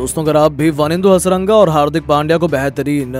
दोस्तों अगर आप भी वनिंदु हसरंगा और हार्दिक पांड्या को बेहतरीन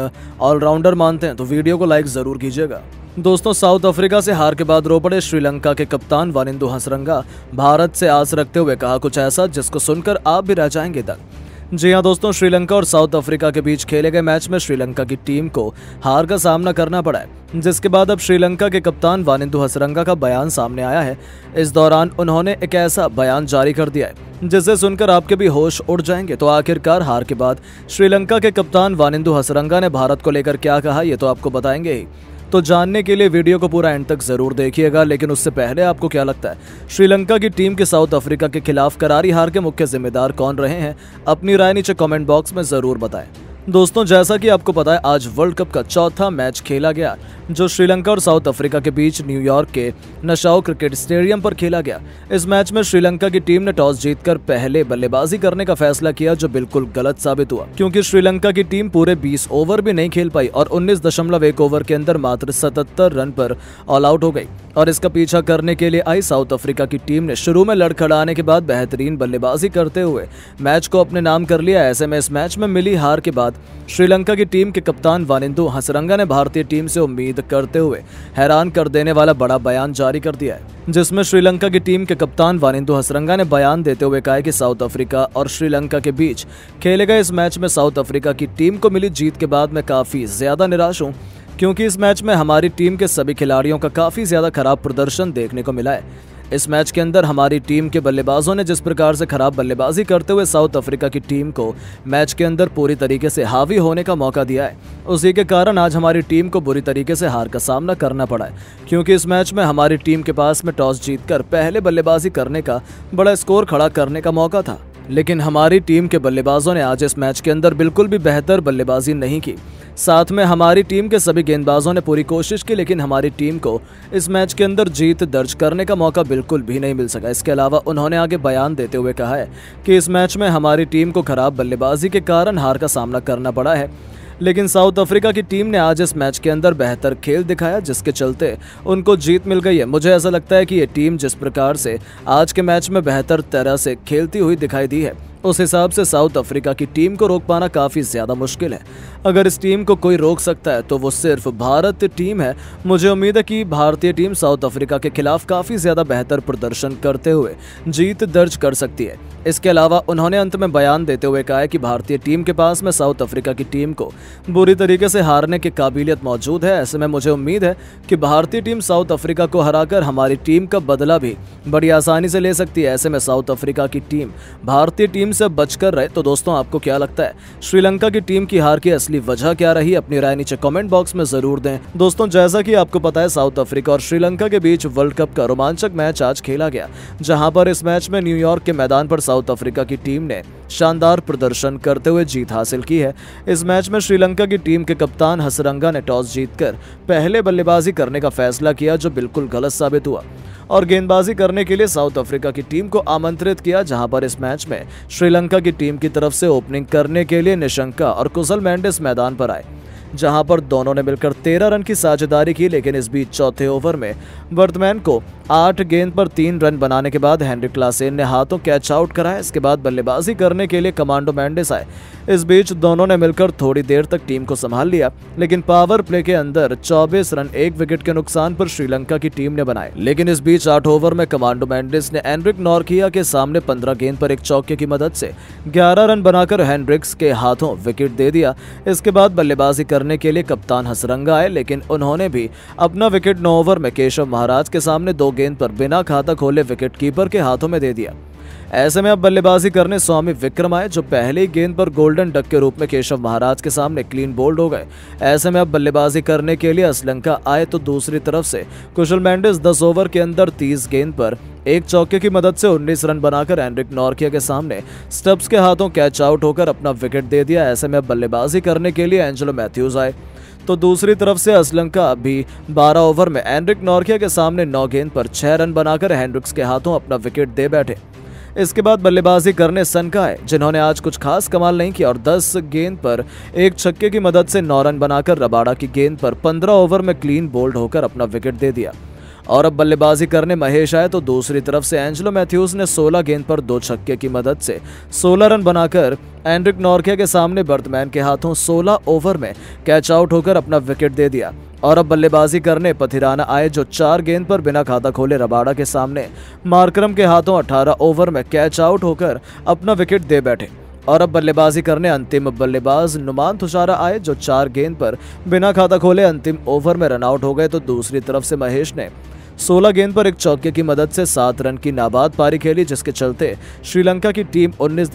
ऑलराउंडर मानते हैं तो वीडियो को लाइक जरूर कीजिएगा दोस्तों साउथ अफ्रीका से हार के बाद रो पड़े श्रीलंका के कप्तान वानिंदु हसरंगा भारत से आस रखते हुए कहा कुछ ऐसा जिसको सुनकर आप भी रह जाएंगे दंग जी हाँ दोस्तों श्रीलंका और साउथ अफ्रीका के बीच खेले गए मैच में श्रीलंका की टीम को हार का सामना करना पड़ा है जिसके बाद अब श्रीलंका के कप्तान वानिंदु हसरंगा का बयान सामने आया है इस दौरान उन्होंने एक ऐसा बयान जारी कर दिया है जिसे सुनकर आपके भी होश उड़ जाएंगे तो आखिरकार हार के बाद श्रीलंका के कप्तान वानिंदु हसरंगा ने भारत को लेकर क्या कहा ये तो आपको बताएंगे ही तो जानने के लिए वीडियो को पूरा एंड तक जरूर देखिएगा लेकिन उससे पहले आपको क्या लगता है श्रीलंका की टीम के साउथ अफ्रीका के खिलाफ करारी हार के मुख्य जिम्मेदार कौन रहे हैं अपनी राय नीचे कॉमेंट बॉक्स में जरूर बताएं दोस्तों जैसा कि आपको पता है आज वर्ल्ड कप का चौथा मैच खेला गया जो श्रीलंका और साउथ अफ्रीका के बीच न्यूयॉर्क के नशाओ क्रिकेट स्टेडियम पर खेला गया इस मैच में श्रीलंका की टीम ने टॉस जीतकर पहले बल्लेबाजी करने का फैसला किया जो बिल्कुल गलत साबित हुआ क्योंकि श्रीलंका की टीम पूरे 20 ओवर भी नहीं खेल पाई और उन्नीस ओवर के अंदर मात्र सतहत्तर रन पर ऑल आउट हो गई और इसका पीछा करने के लिए आई साउथ अफ्रीका की टीम ने शुरू में लड़खड़ाने के बाद बेहतरीन बल्लेबाजी करते हुए मैच को अपने नाम कर लिया ऐसे में इस मैच में मिली हार के बाद श्रीलंका की टीम के कप्तान वानिंदु हसरंगा ने भारतीय टीम से उम्मीद करते हुए हैरान कर देने वाला बड़ा बयान जारी कर दिया है जिसमें श्रीलंका की टीम के कप्तान वानिंदु हसरंगा ने बयान देते हुए कहा कि साउथ अफ्रीका और श्रीलंका के बीच खेले गए इस मैच में साउथ अफ्रीका की टीम को मिली जीत के बाद मैं काफी ज्यादा निराश हूँ क्योंकि इस मैच में हमारी टीम के सभी खिलाड़ियों का काफ़ी ज़्यादा खराब प्रदर्शन देखने को मिला है इस मैच के अंदर हमारी टीम के बल्लेबाजों ने जिस प्रकार से खराब बल्लेबाजी करते हुए साउथ अफ्रीका की टीम को मैच के अंदर पूरी तरीके से हावी होने का मौका दिया है उसी के कारण आज हमारी टीम को बुरी तरीके से हार का सामना करना पड़ा है क्योंकि इस मैच में हमारी टीम के पास में टॉस जीतकर पहले बल्लेबाजी करने का बड़ा स्कोर खड़ा करने का मौका था लेकिन हमारी टीम के बल्लेबाजों ने आज इस मैच के अंदर बिल्कुल भी बेहतर बल्लेबाजी नहीं की साथ में हमारी टीम के सभी गेंदबाजों ने पूरी कोशिश की लेकिन हमारी टीम को इस मैच के अंदर जीत दर्ज करने का मौका बिल्कुल भी नहीं मिल सका इसके अलावा उन्होंने आगे बयान देते हुए कहा है कि इस मैच में हमारी टीम को खराब बल्लेबाजी के कारण हार का सामना करना पड़ा है लेकिन साउथ अफ्रीका की टीम ने आज इस मैच के अंदर बेहतर खेल दिखाया जिसके चलते उनको जीत मिल गई है मुझे ऐसा लगता है कि ये टीम जिस प्रकार से आज के मैच में बेहतर तरह से खेलती हुई दिखाई दी है उस हिसाब से साउथ अफ्रीका की टीम को रोक पाना काफ़ी ज़्यादा मुश्किल है अगर इस टीम को कोई रोक सकता है तो वो सिर्फ भारत टीम है मुझे उम्मीद है कि भारतीय टीम साउथ अफ्रीका के खिलाफ काफ़ी ज़्यादा बेहतर प्रदर्शन करते हुए जीत दर्ज कर सकती है इसके अलावा उन्होंने अंत में बयान देते हुए कहा है कि भारतीय टीम के पास में साउथ अफ्रीका की टीम को बुरी तरीके से हारने की काबिलियत मौजूद है ऐसे में मुझे उम्मीद है कि भारतीय टीम साउथ अफ्रीका को हराकर हमारी टीम का बदला भी बड़ी आसानी से ले सकती है ऐसे में साउथ अफ्रीका की टीम भारतीय टीम टीम से बचकर रहे तो दोस्तों आपको क्या लगता है श्रीलंका की टीम की हार की असली वजह क्या रही अपनी राय नीचे कमेंट बॉक्स में जरूर दें दोस्तों जैसा कि आपको पता है साउथ अफ्रीका और श्रीलंका के बीच वर्ल्ड कप का रोमांचक मैच आज खेला गया जहां पर इस मैच में न्यूयॉर्क के मैदान पर साउथ अफ्रीका की टीम ने शानदार प्रदर्शन करते हुए जीत हासिल की है इस मैच में श्रीलंका की टीम के कप्तान हसरंगा ने टॉस जीतकर पहले बल्लेबाजी करने का फैसला किया जो बिल्कुल गलत साबित हुआ और गेंदबाजी करने के लिए साउथ अफ्रीका की टीम को आमंत्रित किया जहां पर इस मैच में श्रीलंका की टीम की तरफ से ओपनिंग करने के लिए निशंका और कुशल मैंडिस मैदान पर आए जहां पर दोनों ने मिलकर तेरह रन की साझेदारी की लेकिन इस बीच चौथे ओवर में वर्तमान को आठ गेंद पर तीन रन बनाने के बाद हेनरी क्लासेन ने हाथों कैच आउट कराया इसके बाद बल्लेबाजी करने के लिए कमांडो मैंडिस आए इस बीच दोनों ने मिलकर थोड़ी देर तक टीम को संभाल लिया लेकिन पावर प्ले के अंदर 24 रन एक विकेट के नुकसान पर श्रीलंका की टीम ने बनाए लेकिन इस बीच आठ ओवर में कमांडो मैंडिस ने एनरिक नॉर्किया के सामने पंद्रह गेंद पर एक चौके की मदद से ग्यारह रन बनाकर हेनरिक्स के हाथों विकेट दे दिया इसके बाद बल्लेबाजी कर करने के लिए कप्तान हसरंगा आए लेकिन उन्होंने भी अपना विकेट नौ ओवर में केशव महाराज के सामने दो गेंद पर बिना खाता खोले विकेट कीपर के हाथों में दे दिया ऐसे में अब बल्लेबाजी करने स्वामी विक्रम आए जो पहले ही गेंद पर गोल्डन डक के रूप में केशव महाराज के सामने क्लीन बोल्ड हो गए ऐसे में अब बल्लेबाजी करने के लिए असलंका आए तो दूसरी तरफ से कुशल मैंडिस दस ओवर के अंदर तीस गेंद पर एक चौके की मदद से 19 रन बनाकर एंड्रिक नॉर्किया के सामने स्टब्स के हाथों कैच आउट होकर अपना विकेट दे दिया ऐसे में बल्लेबाजी करने के लिए एंजेलो मैथ्यूज आए तो दूसरी तरफ से असलंका भी 12 ओवर में एंड्रिक नॉर्किया के सामने नौ गेंद पर छह रन बनाकर हैंड्रिक्स के हाथों अपना विकेट दे बैठे इसके बाद बल्लेबाजी करने सनका है जिन्होंने आज कुछ खास कमाल नहीं किया और 10 गेंद पर एक छक्के की मदद से नौ रन बनाकर रबाड़ा की गेंद पर 15 ओवर में क्लीन बोल्ड होकर अपना विकेट दे दिया और अब बल्लेबाजी करने महेश आए तो दूसरी तरफ से एंजलो मैथ्यूज ने 16 गेंद पर दो छक्के की मदद से 16 रन बनाकर एंड्रिक नॉर्के के सामने बर्तमैन के हाथों 16 ओवर में कैच आउट होकर अपना विकेट दे दिया और अब बल्लेबाजी करने पथिराना आए जो चार गेंद पर बिना खाता खोले रबाड़ा के सामने मार्क्रम के हाथों 18 ओवर में कैच आउट होकर अपना विकेट दे बैठे और अब बल्लेबाजी करने अंतिम बल्लेबाज नुमान थुशारा आए जो चार गेंद पर बिना खाता खोले अंतिम ओवर में रनआउट हो गए तो दूसरी तरफ से महेश ने 16 गेंद पर एक चौके की मदद से सात रन की नाबाद पारी खेली जिसके चलते श्रीलंका की टीम उन्नीस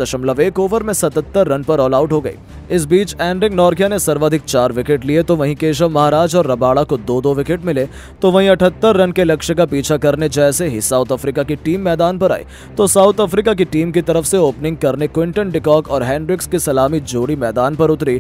ओवर में सतहत्तर रन पर ऑल आउट हो गई इस बीच एंड्रिक नॉर्किया ने सर्वाधिक चार विकेट लिए तो वहीं केशव महाराज और रबाड़ा को दो दो विकेट मिले तो वहीं अठहत्तर रन के लक्ष्य का पीछा करने जैसे ही साउथ अफ्रीका की टीम मैदान पर आई तो साउथ अफ्रीका की टीम की तरफ से ओपनिंग करने क्विंटन डिकॉक और हैंड्रिक्स की सलामी जोड़ी मैदान पर उतरी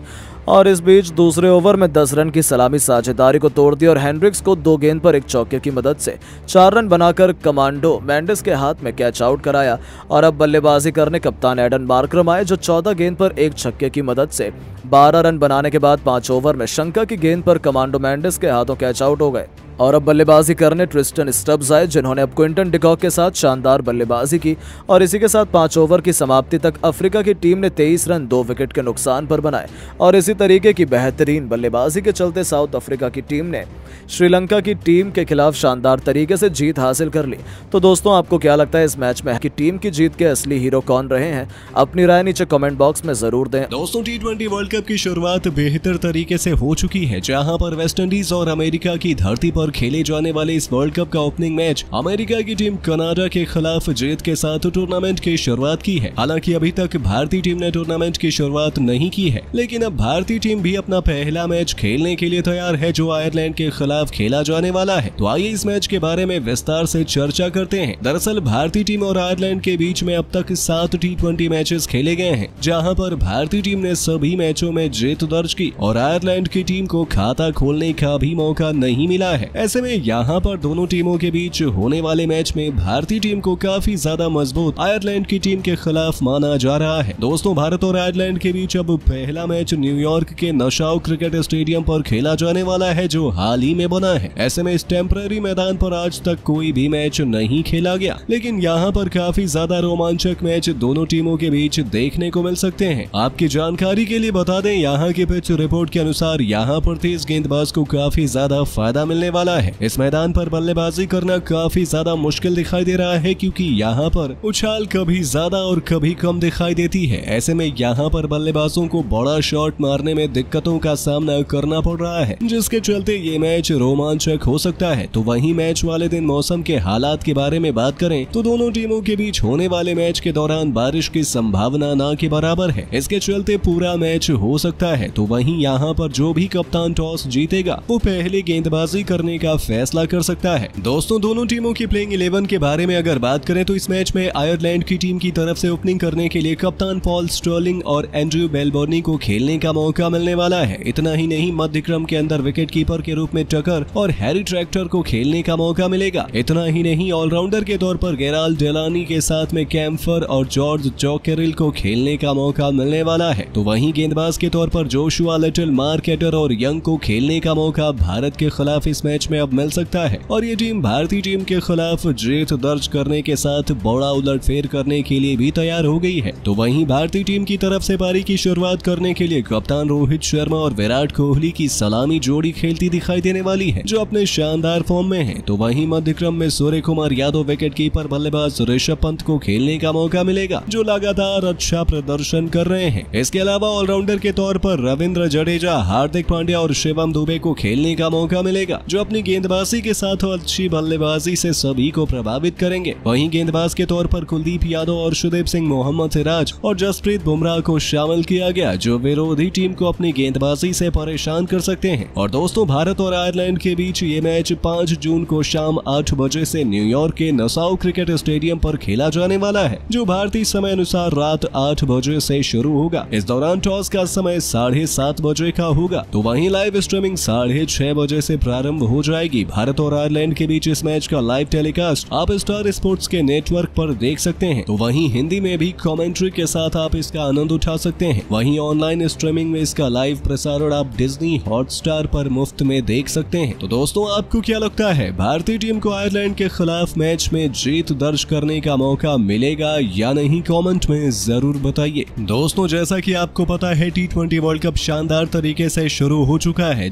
और इस बीच दूसरे ओवर में दस रन की सलामी साझेदारी को तोड़ दी और हैंड्रिक्स को दो गेंद पर एक चौके की मदद से चार रन बनाकर कमांडो मैंडिस के हाथ में कैच आउट कराया और अब बल्लेबाजी करने कप्तान एडन मार्क्रम आए जो चौदह गेंद पर एक छक्के की मदद से बारह रन बनाने के बाद पांच ओवर में शंका की गेंद पर कमांडो मैंडिस के हाथों कैच आउट हो गए और अब बल्लेबाजी करने ट्रिस्टन स्टब्स आए जिन्होंने अब क्विंटन डिकॉक के साथ शानदार बल्लेबाजी की और इसी के साथ पांच ओवर की समाप्ति तक अफ्रीका की टीम ने तेईस रन दो विकेट के नुकसान पर बनाए और इसी तरीके की बेहतरीन बल्लेबाजी के चलते साउथ अफ्रीका की टीम ने श्रीलंका की टीम के खिलाफ शानदार तरीके से जीत हासिल कर ली तो दोस्तों आपको क्या लगता है इस मैच में की टीम की जीत के असली हीरो कौन रहे हैं अपनी राय नीचे कॉमेंट बॉक्स में जरूर दें दोस्तों टी वर्ल्ड कप की शुरुआत बेहतर तरीके से हो चुकी है जहाँ पर वेस्ट इंडीज और अमेरिका की धरती पर पर खेले जाने वाले इस वर्ल्ड कप का ओपनिंग मैच अमेरिका की टीम कनाडा के खिलाफ जीत के साथ टूर्नामेंट की शुरुआत की है हालांकि अभी तक भारतीय टीम ने टूर्नामेंट की शुरुआत नहीं की है लेकिन अब भारतीय टीम भी अपना पहला मैच खेलने के लिए तैयार है जो आयरलैंड के खिलाफ खेला जाने वाला है तो आइए इस मैच के बारे में विस्तार से चर्चा करते हैं दरअसल भारतीय टीम और आयरलैंड के बीच में अब तक सात टी ट्वेंटी मैचेस खेले गए हैं जहां पर भारतीय टीम ने सभी मैचों में जीत दर्ज की और आयरलैंड की टीम को खाता खोलने का भी मौका नहीं मिला है ऐसे में यहाँ पर दोनों टीमों के बीच होने वाले मैच में भारतीय टीम को काफी ज्यादा मजबूत आयरलैंड की टीम के खिलाफ माना जा रहा है दोस्तों भारत और आयरलैंड के बीच अब पहला मैच न्यूयॉर्क के नशाओ क्रिकेट स्टेडियम पर खेला जाने वाला है जो हाल ही में बना है ऐसे में इस टेम्पररी मैदान पर आज तक कोई भी मैच नहीं खेला गया लेकिन यहाँ पर काफी ज्यादा रोमांचक मैच दोनों टीमों के बीच देखने को मिल सकते हैं आपकी जानकारी के लिए बता दें यहाँ की पिच रिपोर्ट के अनुसार यहाँ पर तेज गेंदबाज को काफी ज्यादा फायदा मिलने वाला वाला है इस मैदान पर बल्लेबाजी करना काफी ज्यादा मुश्किल दिखाई दे रहा है क्योंकि यहाँ पर उछाल कभी ज्यादा और कभी कम दिखाई देती है ऐसे में यहाँ पर बल्लेबाजों को बड़ा शॉट मारने में दिक्कतों का सामना करना पड़ रहा है जिसके चलते ये मैच रोमांचक हो सकता है तो वही मैच वाले दिन मौसम के हालात के बारे में बात करें तो दोनों टीमों के बीच होने वाले मैच के दौरान बारिश की संभावना न के बराबर है इसके चलते पूरा मैच हो सकता है तो वही यहाँ पर जो भी कप्तान टॉस जीतेगा वो पहले गेंदबाजी करने करने का फैसला कर सकता है दोस्तों दोनों टीमों की प्लेइंग इलेवन के बारे में अगर बात करें तो इस मैच में आयरलैंड की टीम की तरफ से ओपनिंग करने के लिए कप्तान पॉल स्टर्लिंग और एंड्रयू बेलबोर्नी को खेलने का मौका मिलने वाला है इतना ही नहीं मध्य क्रम के अंदर विकेट कीपर के रूप में टकर और हैरी ट्रैक्टर को खेलने का मौका मिलेगा इतना ही नहीं ऑलराउंडर के तौर पर गेराल डेलानी के साथ में कैम्फर और जॉर्ज जॉकेरिल को खेलने का मौका मिलने वाला है तो वहीं गेंदबाज के तौर पर जोशुआ लिटिल मार्केटर और यंग को खेलने का मौका भारत के खिलाफ इस मैच में अब मिल सकता है और ये टीम भारतीय टीम के खिलाफ जीत दर्ज करने के साथ बड़ा उलटफेर करने के लिए भी तैयार हो गई है तो वहीं भारतीय टीम की तरफ से पारी की शुरुआत करने के लिए कप्तान रोहित शर्मा और विराट कोहली की सलामी जोड़ी खेलती दिखाई देने वाली है जो अपने शानदार फॉर्म में है तो वही मध्य क्रम में सूर्य कुमार यादव विकेट कीपर बल्लेबाज ऋषभ पंत को खेलने का मौका मिलेगा जो लगातार अच्छा प्रदर्शन कर रहे हैं इसके अलावा ऑलराउंडर के तौर पर रविंद्र जडेजा हार्दिक पांड्या और शिवम दुबे को खेलने का मौका मिलेगा जो अपने अपनी गेंदबाजी के साथ और अच्छी बल्लेबाजी से सभी को प्रभावित करेंगे वहीं गेंदबाज के तौर पर कुलदीप यादव और शुदेव सिंह मोहम्मद सिराज और जसप्रीत बुमराह को शामिल किया गया जो विरोधी टीम को अपनी गेंदबाजी से परेशान कर सकते हैं और दोस्तों भारत और आयरलैंड के बीच ये मैच पाँच जून को शाम आठ बजे से न्यूयॉर्क के नसाऊ क्रिकेट स्टेडियम पर खेला जाने वाला है जो भारतीय समय अनुसार रात आठ बजे से शुरू होगा इस दौरान टॉस का समय साढ़े सात बजे का होगा तो वहीं लाइव स्ट्रीमिंग साढ़े छह बजे से प्रारंभ हो हो जाएगी भारत और आयरलैंड के बीच इस मैच का लाइव टेलीकास्ट आप स्टार स्पोर्ट्स के नेटवर्क पर देख सकते हैं तो वहीं हिंदी में भी कमेंट्री के साथ आप इसका आनंद उठा सकते हैं वहीं ऑनलाइन स्ट्रीमिंग में इसका लाइव प्रसारण आप डिज्नी हॉटस्टार पर मुफ्त में देख सकते हैं तो दोस्तों आपको क्या लगता है भारतीय टीम को आयरलैंड के खिलाफ मैच में जीत दर्ज करने का मौका मिलेगा या नहीं कमेंट में जरूर बताइए दोस्तों जैसा कि आपको पता है टी वर्ल्ड कप शानदार तरीके से शुरू हो चुका है